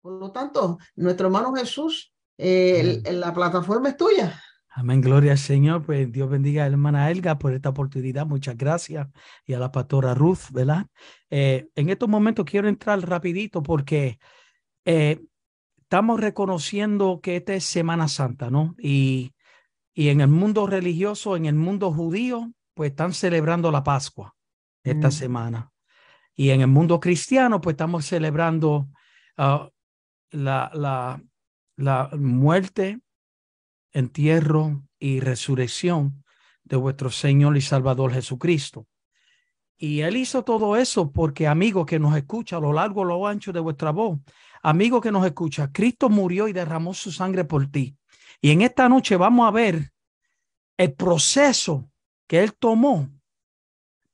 Por lo tanto, nuestro hermano Jesús, eh, la plataforma es tuya. Amén, gloria al Señor. Pues Dios bendiga a la hermana Elga por esta oportunidad. Muchas gracias. Y a la pastora Ruth, ¿verdad? Eh, en estos momentos quiero entrar rapidito porque eh, estamos reconociendo que esta es Semana Santa, ¿no? Y, y en el mundo religioso, en el mundo judío, pues están celebrando la Pascua esta mm. semana. Y en el mundo cristiano, pues estamos celebrando ah, la, la, la muerte, entierro y resurrección de vuestro Señor y Salvador Jesucristo. Y Él hizo todo eso porque, amigo que nos escucha a lo largo, a lo ancho de vuestra voz, amigo que nos escucha, Cristo murió y derramó su sangre por ti. Y en esta noche vamos a ver el proceso que Él tomó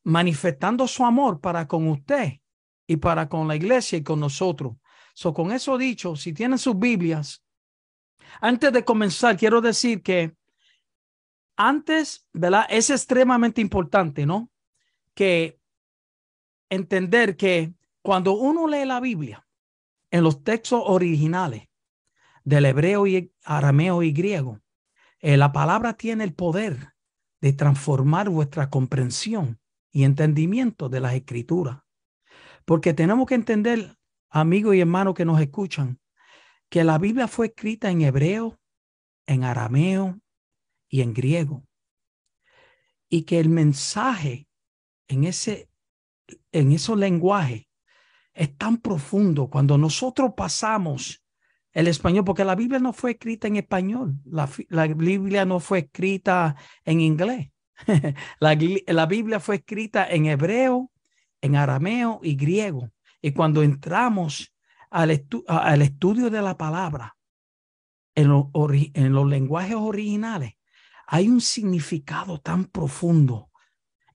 manifestando su amor para con usted y para con la iglesia y con nosotros. So, con eso dicho, si tienen sus Biblias, antes de comenzar, quiero decir que antes, ¿verdad? Es extremadamente importante, ¿no? Que entender que cuando uno lee la Biblia en los textos originales del hebreo y arameo y griego, eh, la palabra tiene el poder de transformar vuestra comprensión y entendimiento de las escrituras. Porque tenemos que entender amigos y hermanos que nos escuchan, que la Biblia fue escrita en hebreo, en arameo y en griego. Y que el mensaje en, ese, en esos lenguajes es tan profundo cuando nosotros pasamos el español, porque la Biblia no fue escrita en español, la, Biblia no fue escrita en inglés, la, la Biblia fue escrita en hebreo, en arameo y griego. Y cuando entramos al, estudio de la palabra, en, los lenguajes originales, hay un significado tan profundo.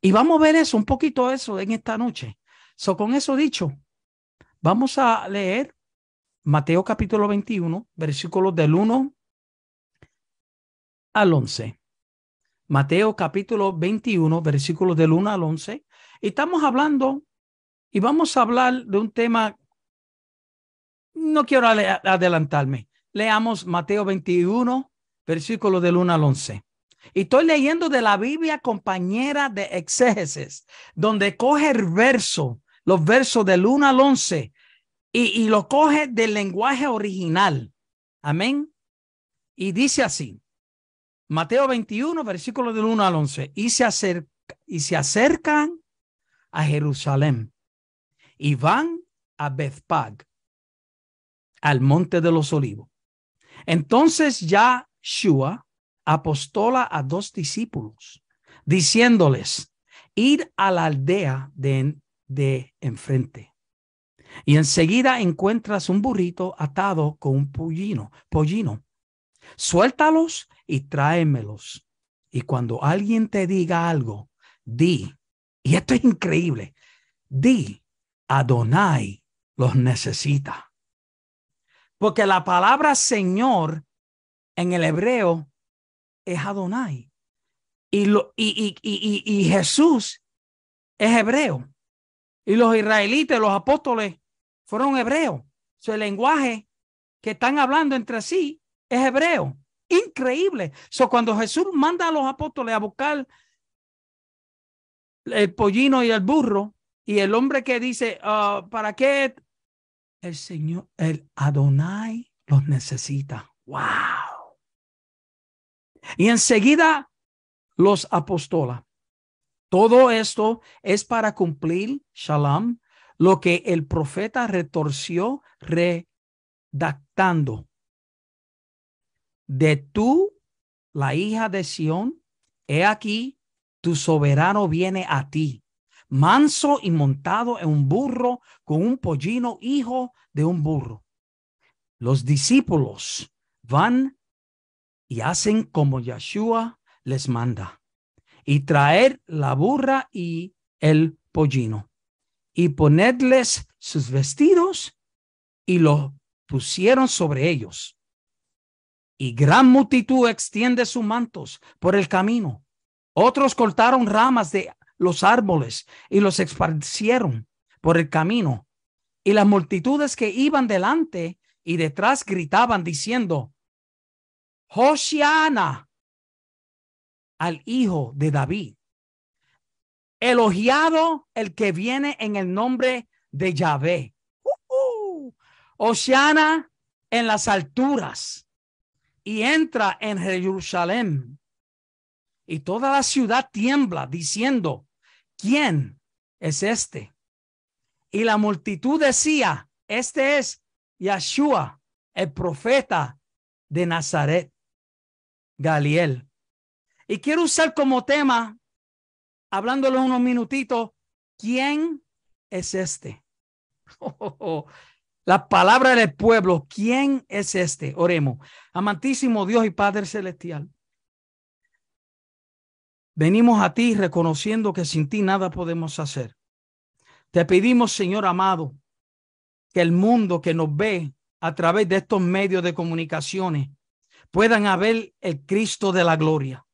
Y vamos a ver eso, un poquito eso en esta noche. So, con eso dicho, vamos a leer Mateo capítulo 21, versículos del 1 al 11. Mateo capítulo 21, versículos del 1 al 11. Y estamos hablando y vamos a hablar de un tema, no quiero adelantarme. Leamos Mateo 21, versículo del 1 al 11. Y estoy leyendo de la Biblia compañera de exégesis, donde coge el verso, los versos del 1 al 11, y, y lo coge del lenguaje original. Amén. Y dice así, Mateo 21, versículo del 1 al 11, y se, acerca, y se acercan a Jerusalén y van a Bethpag, al monte de los olivos. Entonces ya Shua apostola a dos discípulos, diciéndoles, id a la aldea de, de enfrente. Y enseguida encuentras un burrito atado con un pollino, pollino. Suéltalos y tráemelos. Y cuando alguien te diga algo, di, y esto es increíble, di, Adonai los necesita. Porque la palabra Señor en el hebreo es Adonai. Y, lo, y, y, Jesús es hebreo. Y los israelitas, los apóstoles, fueron hebreos. su el lenguaje que están hablando entre sí es hebreo. Increíble. So, cuando Jesús manda a los apóstoles a buscar el pollino y el burro, y el hombre que dice, ah, ¿para qué? El Señor, el Adonai los necesita. ¡Wow! Y enseguida los apostola. Todo esto es para cumplir, Shalom, lo que el profeta retorció redactando. De tú, la hija de Sión, he aquí, tu soberano viene a ti manso y montado en un burro con un pollino hijo de un burro. Los discípulos van y hacen como Yeshua les manda y traer la burra y el pollino y ponedles sus vestidos y lo pusieron sobre ellos. Y gran multitud extiende sus mantos por el camino. Otros cortaron ramas de los árboles y los esparcieron por el camino. Y las multitudes que iban delante y detrás gritaban diciendo, Hosiana al hijo de David. Elogiado el que viene en el nombre de Yahvé. Uh en las alturas y entra en Jerusalén. Y toda la ciudad tiembla diciendo, ¿quién es este? Y la multitud decía, este es Yeshua, el profeta de Nazaret, Galiel. Y quiero usar como tema, hablándolo unos minutitos, ¿quién es este? La palabra del pueblo, ¿quién es este? Oremos. Amantísimo Dios y Padre Celestial. Venimos a ti reconociendo que sin ti nada podemos hacer. Te pedimos, Señor amado, que el mundo que nos ve a través de estos medios de comunicaciones puedan haber el Cristo de la gloria.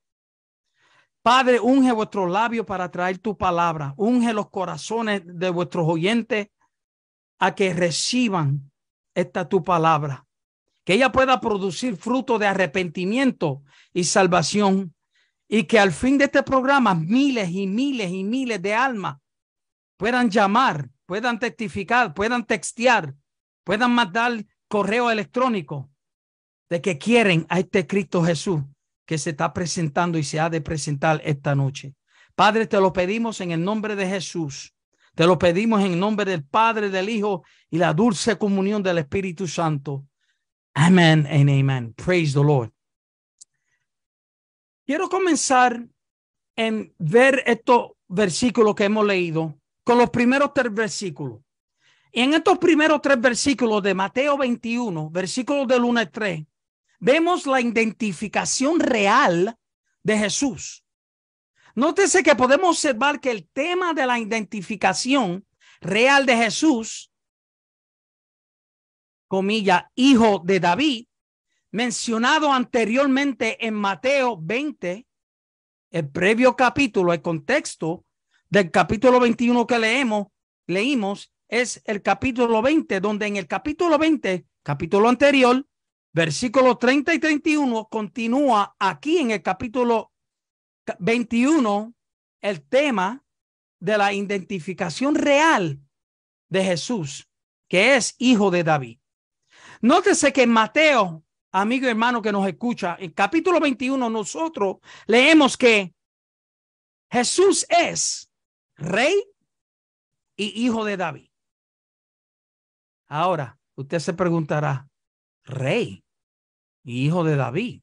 Padre, unge vuestros labios para traer tu palabra. Unge los corazones de vuestros oyentes a que reciban esta tu palabra. Que ella pueda producir fruto de arrepentimiento y salvación y que al fin de este programa miles y miles y miles de almas puedan llamar, puedan testificar, puedan textear, puedan mandar correo electrónico de que quieren a este Cristo Jesús que se está presentando y se ha de presentar esta noche. Padre, te lo pedimos en el nombre de Jesús. Te lo pedimos en nombre del Padre, del Hijo y la dulce comunión del Espíritu Santo. Amén en Amén. Praise the Lord. Quiero comenzar en ver estos versículos que hemos leído con los primeros tres versículos. Y en estos primeros tres versículos de Mateo 21, versículos del 1 3, vemos la identificación real de Jesús. Nótese que podemos observar que el tema de la identificación real de Jesús, comilla, hijo de David, mencionado anteriormente en Mateo 20, el previo capítulo, el contexto del capítulo 21 que leemos, leímos, es el capítulo 20, donde en el capítulo 20, capítulo anterior, versículos 30 y 31, continúa aquí en el capítulo 21 el tema de la identificación real de Jesús, que es hijo de David. Nótese que en Mateo amigo hermano que nos escucha, en capítulo 21 nosotros leemos que Jesús es rey y hijo de David. Ahora, usted se preguntará, rey y hijo de David.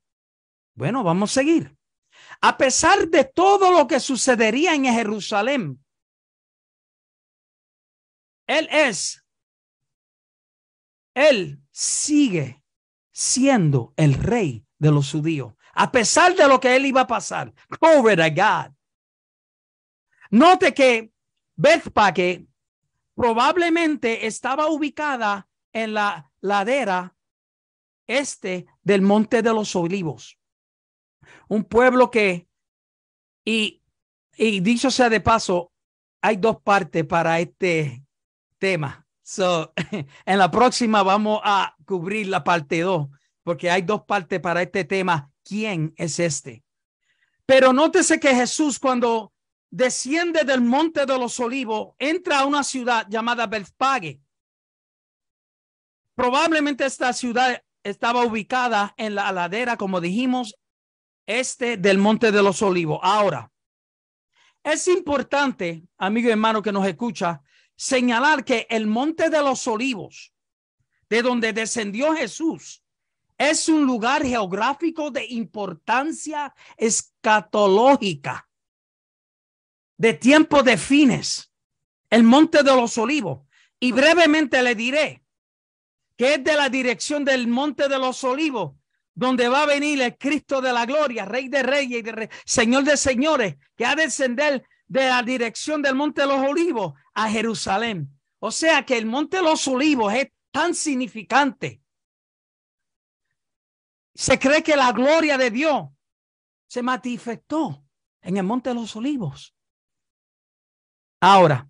Bueno, vamos a seguir. A pesar de todo lo que sucedería en Jerusalén, él es, él sigue siendo el rey de los judíos, a pesar de lo que él iba a pasar. Glory to God. Note que Bethpage probablemente estaba ubicada en la ladera este del Monte de los Olivos, un pueblo que, y, y dicho sea de paso, hay dos partes para este tema. So, en la próxima vamos a cubrir la parte 2, porque hay dos partes para este tema. ¿Quién es este? Pero nótese que Jesús cuando desciende del monte de los olivos, entra a una ciudad llamada Belpague. Probablemente esta ciudad estaba ubicada en la ladera, como dijimos, este del monte de los olivos. Ahora, es importante, amigo y hermano que nos escucha, señalar que el monte de los olivos de donde descendió Jesús, es un lugar geográfico de importancia escatológica, de tiempo de fines, el Monte de los Olivos. Y brevemente le diré que es de la dirección del Monte de los Olivos donde va a venir el Cristo de la gloria, Rey de Reyes y Señor de Señores, que ha de descender de la dirección del Monte de los Olivos a Jerusalén. O sea que el Monte de los Olivos es tan significante. Se cree que la gloria de Dios se manifestó en el Monte de los Olivos. Ahora,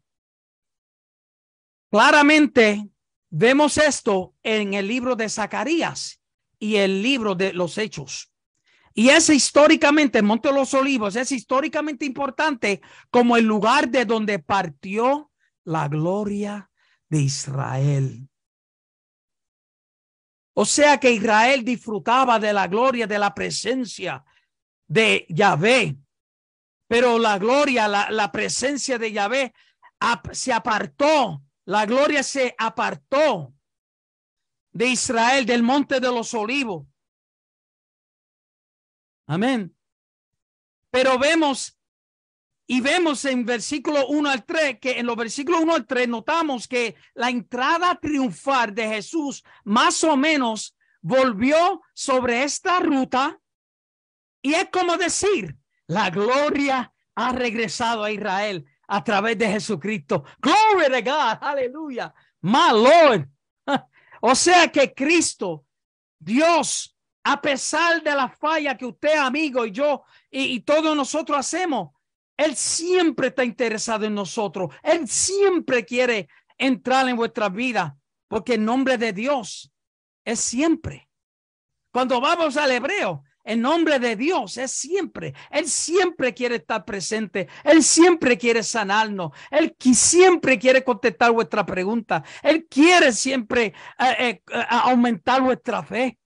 claramente vemos esto en el libro de Zacarías y el libro de los Hechos. Y es históricamente, el Monte de los Olivos es históricamente importante como el lugar de donde partió la gloria de Israel. O sea que Israel disfrutaba de la gloria, de la presencia de Yahvé. Pero la gloria, la, presencia de Yahvé se apartó, la gloria se apartó de Israel, del monte de los olivos. Amén. Pero vemos y vemos en versículo 1 al 3 que en los versículos 1 al 3 notamos que la entrada triunfar de Jesús más o menos volvió sobre esta ruta y es como decir, la gloria ha regresado a Israel a través de Jesucristo. Gloria de God, aleluya. My O sea que Cristo, Dios, a pesar de la falla que usted, amigo, y yo y todos nosotros hacemos, él siempre está interesado en nosotros. Él siempre quiere entrar en vuestra vida porque el nombre de Dios es siempre. Cuando vamos al hebreo, el nombre de Dios es siempre. Él siempre quiere estar presente. Él siempre quiere sanarnos. Él siempre quiere contestar vuestra pregunta. Él quiere siempre eh, eh, eh, aumentar vuestra fe.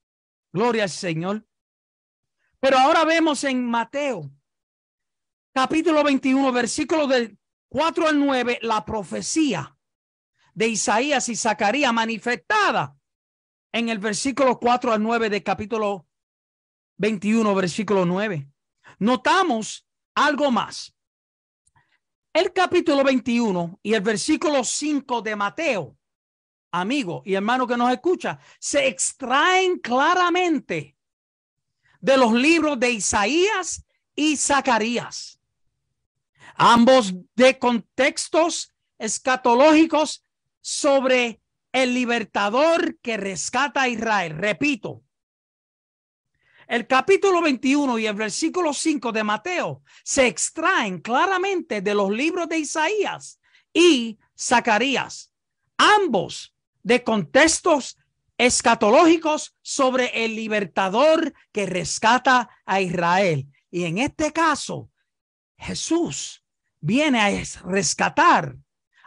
Gloria al Señor. Pero ahora vemos en Mateo capítulo 21, versículo del 4 al 9, la profecía de Isaías y Zacarías manifestada en el versículo 4 al 9 de capítulo 21, versículo 9. Notamos algo más. El capítulo 21 y el versículo 5 de Mateo, amigo y hermano que nos escucha, se extraen claramente de los libros de Isaías y Zacarías ambos de contextos escatológicos sobre el libertador que rescata a Israel. Repito, el capítulo 21 y el versículo 5 de Mateo se extraen claramente de los libros de Isaías y Zacarías, ambos de contextos escatológicos sobre el libertador que rescata a Israel. Y en este caso, Jesús viene a rescatar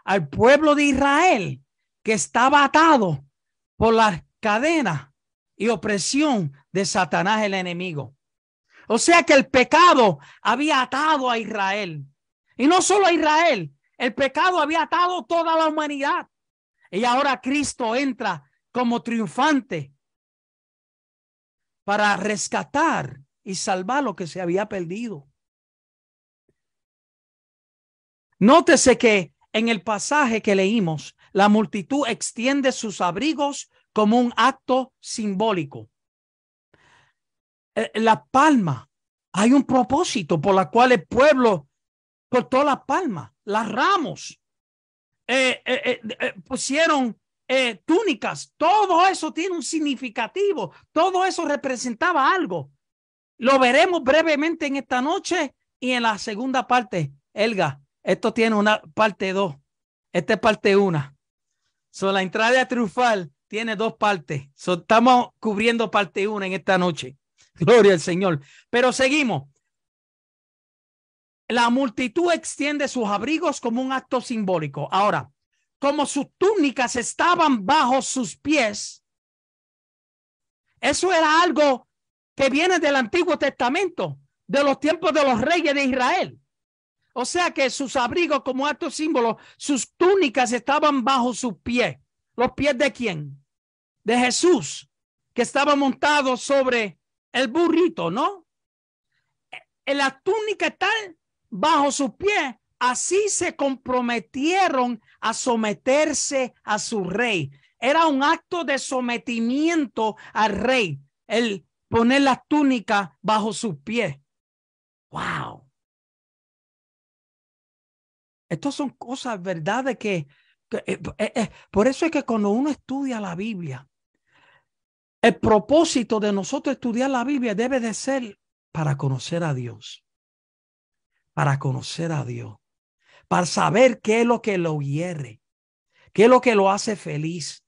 al pueblo de Israel que estaba atado por la cadena y opresión de Satanás el enemigo. O sea que el pecado había atado a Israel. Y no solo a Israel, el pecado había atado toda la humanidad. Y ahora Cristo entra como triunfante para rescatar y salvar lo que se había perdido. Nótese que en el pasaje que leímos, la multitud extiende sus abrigos como un acto simbólico. Eh, la palma, hay un propósito por la cual el pueblo cortó la palma, las ramos, eh, eh, pusieron túnicas, todo eso tiene un significativo, todo eso representaba algo. Lo veremos brevemente en esta noche y en la segunda parte, Elga, esto tiene una parte 2. Esta es parte una. So, la entrada triunfal tiene dos partes. estamos cubriendo parte una en esta noche. Gloria al Señor. Pero seguimos. La multitud extiende sus abrigos como un acto simbólico. Ahora, como sus túnicas estaban bajo sus pies, eso era algo que viene del Antiguo Testamento, de los tiempos de los reyes de Israel. O sea que sus abrigos como acto símbolo, sus túnicas estaban bajo sus pies. ¿Los pies de quién? De Jesús, que estaba montado sobre el burrito, ¿no? Eh, la túnica tal bajo sus pies. Así se comprometieron a someterse a su rey. Era un acto de sometimiento al rey, el poner las túnicas bajo sus pies. ¡Wow! Estas son cosas, verdades que, eh, eh, eh, por eso es que cuando uno estudia la Biblia, el propósito de nosotros estudiar la Biblia debe de ser para conocer a Dios, para conocer a Dios, para saber qué es lo que lo hierre, qué es lo que lo hace feliz,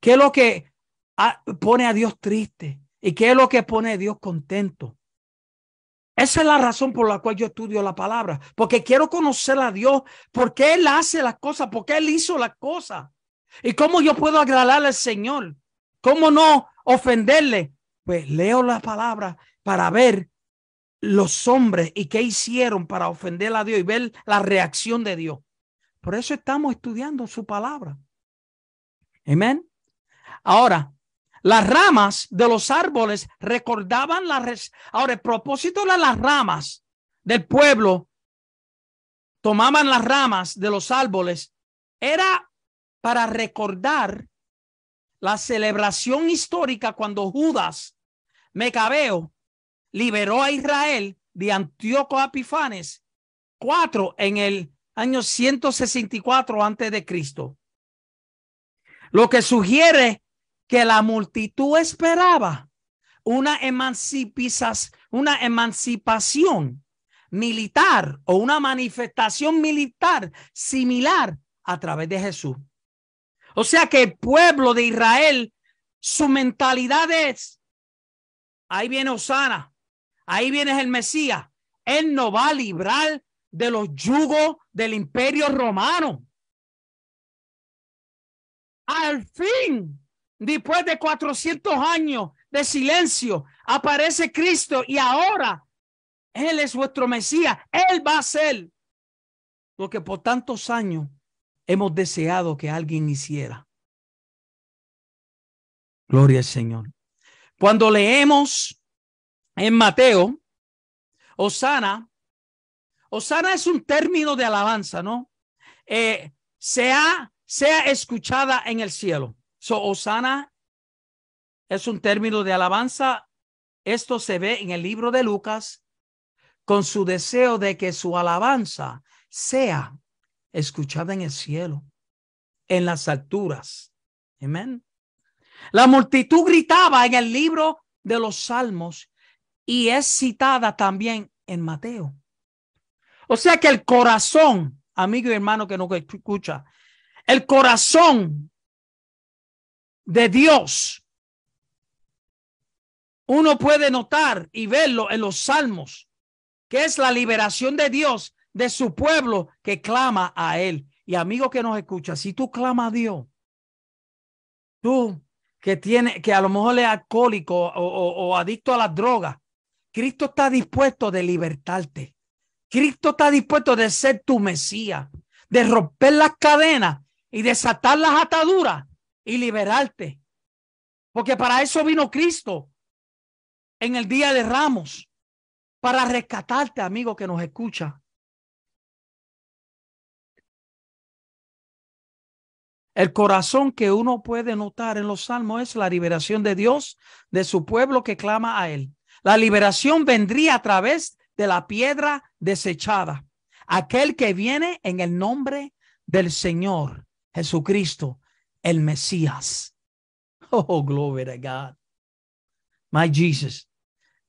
qué es lo que ah, pone a Dios triste y qué es lo que pone a Dios contento. Esa es la razón por la cual yo estudio la palabra, porque quiero conocer a Dios, porque Él hace las cosas, porque Él hizo las cosas y cómo yo puedo agradar al Señor, cómo no ofenderle. Pues leo la palabra para ver los hombres y qué hicieron para ofender a Dios y ver la reacción de Dios. Por eso estamos estudiando su palabra. Amén. Ahora, las ramas de los árboles recordaban la... Ahora, el propósito de las ramas del pueblo, tomaban las ramas de los árboles, era para recordar la celebración histórica cuando Judas Mecabeo liberó a Israel de Antíoco Epifanes cuatro en el año 164 antes de Cristo. Lo que sugiere la multitud esperaba una, una emancipación militar o una manifestación militar similar a través de Jesús. O sea que el pueblo de Israel, su mentalidad es, ahí viene Osana, ahí viene el Mesías, él no va a librar de los yugos del imperio romano. Al fin, Después de 400 años de silencio, aparece Cristo y ahora Él es vuestro Mesías. Él va a ser lo que por tantos años hemos deseado que alguien hiciera. Gloria al Señor. Cuando leemos en Mateo, Osana, Osana es un término de alabanza, ¿no? Eh, sea, sea escuchada en el cielo. So, Osana es un término de alabanza. Esto se ve en el libro de Lucas con su deseo de que su alabanza sea escuchada en el cielo, en las alturas. Amén. La multitud gritaba en el libro de los Salmos y es citada también en Mateo. O sea que el corazón, amigo y hermano que nos escucha, el corazón de Dios, uno puede notar y verlo en los salmos, que es la liberación de Dios de su pueblo que clama a Él. Y amigo que nos escucha, si tú clamas a Dios, tú que tiene, que a lo mejor es alcohólico o, o adicto a las drogas, Cristo está dispuesto de libertarte. Cristo está dispuesto de ser tu Mesías, de romper las cadenas y desatar las ataduras y liberarte. Porque para eso vino Cristo en el día de Ramos, para rescatarte, amigo que nos escucha. El corazón que uno puede notar en los salmos es la liberación de Dios, de su pueblo que clama a Él. La liberación vendría a través de la piedra desechada, aquel que viene en el nombre del Señor Jesucristo el Mesías. Oh, gloria a God. My Jesus.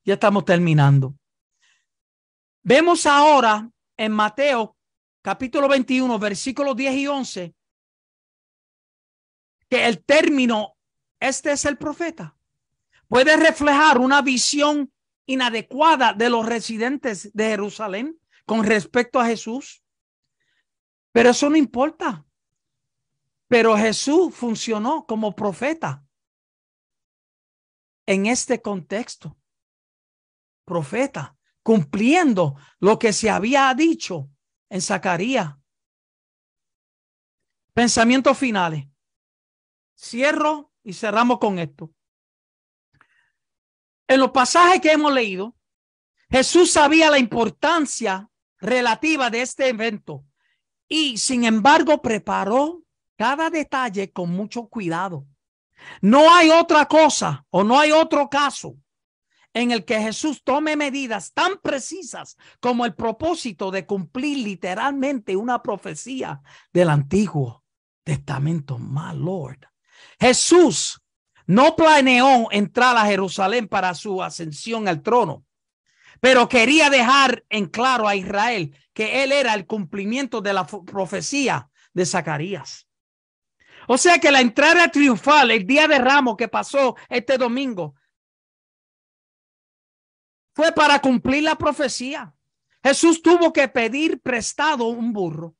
Ya estamos terminando. Vemos ahora en Mateo capítulo 21, versículos 10 y 11, que el término, este es el profeta, puede reflejar una visión inadecuada de los residentes de Jerusalén con respecto a Jesús. Pero eso no importa. Pero Jesús funcionó como profeta en este contexto. Profeta, cumpliendo lo que se había dicho en Zacarías. Pensamientos finales. Cierro y cerramos con esto. En los pasajes que hemos leído, Jesús sabía la importancia relativa de este evento y sin embargo preparó cada detalle con mucho cuidado. No hay otra cosa o no hay otro caso en el que Jesús tome medidas tan precisas como el propósito de cumplir literalmente una profecía del Antiguo Testamento. My Lord. Jesús no planeó entrar a Jerusalén para su ascensión al trono, pero quería dejar en claro a Israel que él era el cumplimiento de la profecía de Zacarías. O sea que la entrada triunfal, el día de ramo que pasó este domingo, fue para cumplir la profecía. Jesús tuvo que pedir prestado un burro.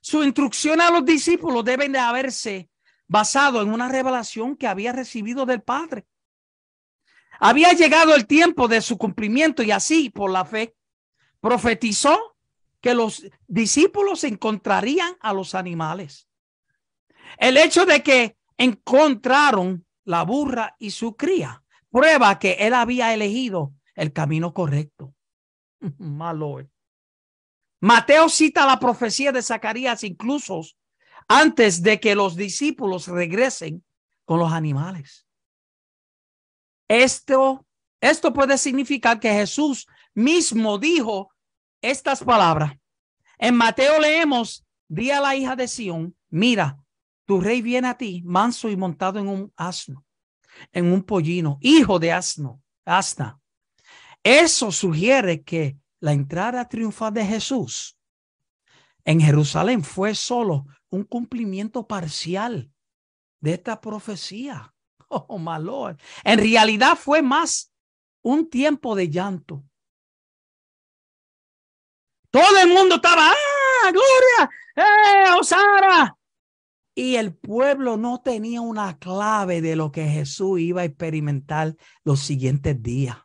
Su instrucción a los discípulos deben de haberse basado en una revelación que había recibido del Padre. Había llegado el tiempo de su cumplimiento y así, por la fe, profetizó que los discípulos encontrarían a los animales. El hecho de que encontraron la burra y su cría prueba que él había elegido el camino correcto. Mateo cita la profecía de Zacarías incluso antes de que los discípulos regresen con los animales. Esto, esto puede significar que Jesús mismo dijo estas palabras. En Mateo leemos, di a la hija de Sión, mira, tu rey viene a ti manso y montado en un asno, en un pollino, hijo de asno, hasta. Eso sugiere que la entrada triunfal de Jesús en Jerusalén fue solo un cumplimiento parcial de esta profecía. Oh, mal, En realidad fue más un tiempo de llanto. Todo el mundo estaba, ¡ah, gloria! ¡Eh, Osara! Y el pueblo no tenía una clave de lo que Jesús iba a experimentar los siguientes días.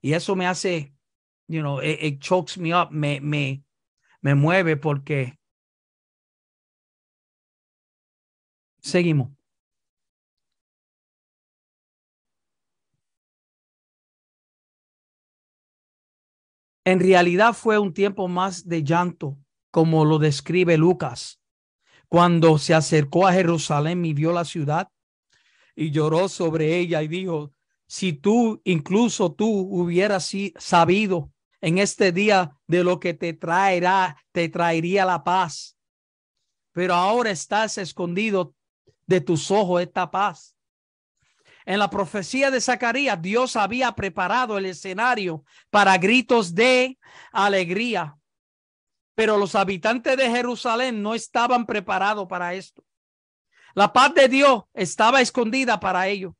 Y eso me hace, you know, it, chokes me up, me, me, me mueve porque Seguimos. En realidad fue un tiempo más de llanto, como lo describe Lucas. Cuando se acercó a Jerusalén y vio la ciudad y lloró sobre ella y dijo, si tú, incluso tú, hubieras sabido en este día de lo que te traerá, te traería la paz. Pero ahora estás escondido de tus ojos esta paz. En la profecía de Zacarías, Dios había preparado el escenario para gritos de alegría pero los habitantes de Jerusalén no estaban preparados para esto. La paz de Dios estaba escondida para ellos.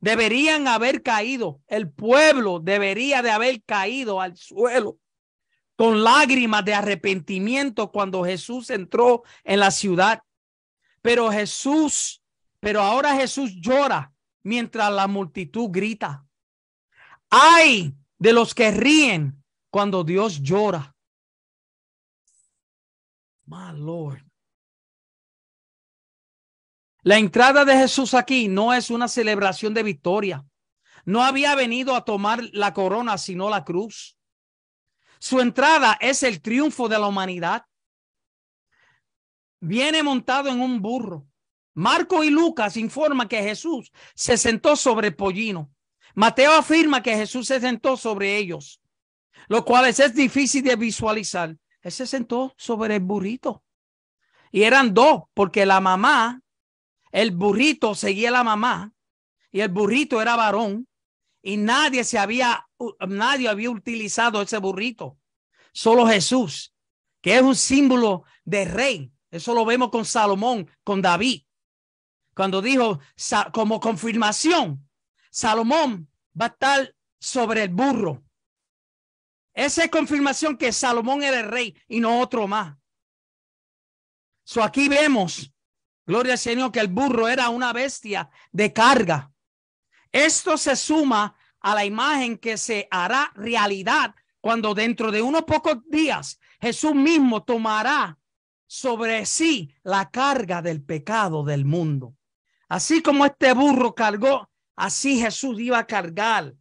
Deberían haber caído, el pueblo debería de haber caído al suelo con lágrimas de arrepentimiento cuando Jesús entró en la ciudad. Pero Jesús, pero ahora Jesús llora mientras la multitud grita. Ay de los que ríen cuando Dios llora. My La entrada de Jesús aquí no es una celebración de victoria. No había venido a tomar la corona, sino la cruz. Su entrada es el triunfo de la humanidad. Viene montado en un burro. Marco y Lucas informan que Jesús se sentó sobre pollino. Mateo afirma que Jesús se sentó sobre ellos, lo cual es difícil de visualizar. Él se sentó sobre el burrito. Y eran dos, porque la mamá, el burrito seguía a la mamá y el burrito era varón y nadie se había, nadie había utilizado ese burrito. Solo Jesús, que es un símbolo de rey. Eso lo vemos con Salomón, con David. Cuando dijo como confirmación, Salomón va a estar sobre el burro. Esa es confirmación que Salomón era el rey y no otro más. So aquí vemos, gloria al Señor, que el burro era una bestia de carga. Esto se suma a la imagen que se hará realidad cuando dentro de unos pocos días Jesús mismo tomará sobre sí la carga del pecado del mundo. Así como este burro cargó, así Jesús iba a cargar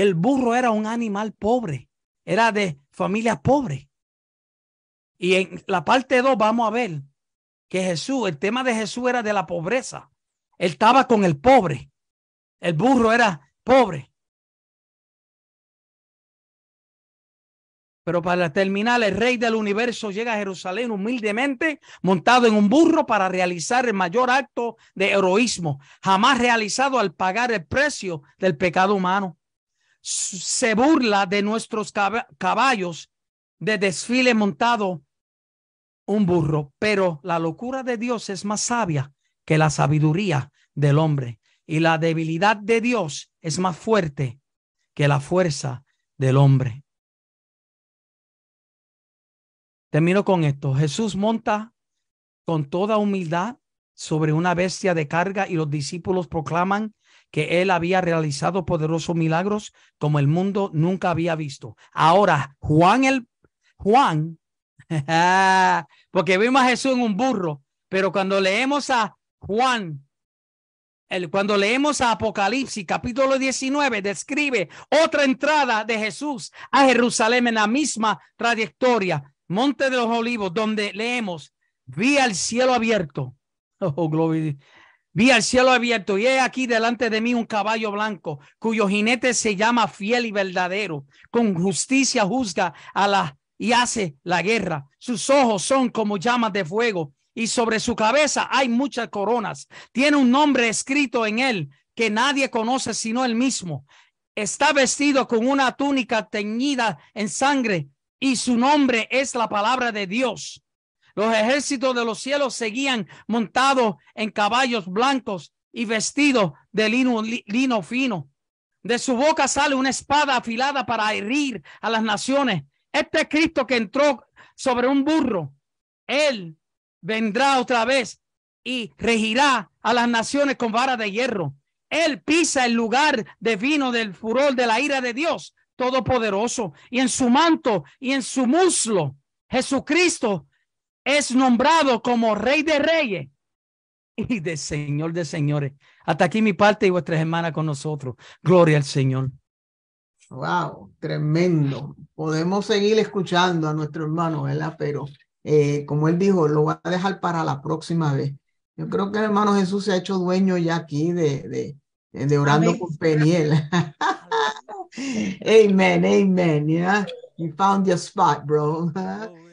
el burro era un animal pobre, era de familia pobre. Y en la parte 2 vamos a ver que Jesús, el tema de Jesús era de la pobreza. Él estaba con el pobre. El burro era pobre. Pero para terminar, el rey del universo llega a Jerusalén humildemente, montado en un burro para realizar el mayor acto de heroísmo jamás realizado al pagar el precio del pecado humano se burla de nuestros caballos de desfile montado un burro, pero la locura de Dios es más sabia que la sabiduría del hombre y la debilidad de Dios es más fuerte que la fuerza del hombre. Termino con esto. Jesús monta con toda humildad sobre una bestia de carga y los discípulos proclaman que él había realizado poderosos milagros como el mundo nunca había visto. Ahora, Juan el Juan, porque vimos a Jesús en un burro, pero cuando leemos a Juan, cuando leemos a Apocalipsis capítulo 19, describe otra entrada de Jesús a Jerusalén en la misma trayectoria, Monte de los Olivos, donde leemos, vi al cielo abierto. Oh, Vi al cielo abierto y he aquí delante de mí un caballo blanco cuyo jinete se llama fiel y verdadero. Con justicia juzga a la y hace la guerra. Sus ojos son como llamas de fuego y sobre su cabeza hay muchas coronas. Tiene un nombre escrito en él que nadie conoce sino él mismo. Está vestido con una túnica teñida en sangre y su nombre es la palabra de Dios. Los ejércitos de los cielos seguían montados en caballos blancos y vestidos de lino, fino. De su boca sale una espada afilada para herir a las naciones. Este Cristo que entró sobre un burro. Él vendrá otra vez y regirá a las naciones con vara de hierro. Él pisa el lugar de vino del furor de la ira de Dios Todopoderoso. Y en su manto y en su muslo, Jesucristo es nombrado como Rey de Reyes y de Señor de Señores. Hasta aquí mi parte y vuestras hermanas con nosotros. Gloria al Señor. Wow, tremendo. Podemos seguir escuchando a nuestro hermano, ¿verdad? Pero eh, como él dijo, lo va a dejar para la próxima vez. Yo creo que el hermano Jesús se ha hecho dueño ya aquí de, de, orando por con Peniel. amen, amen. Yeah, you found your spot, bro. Oh,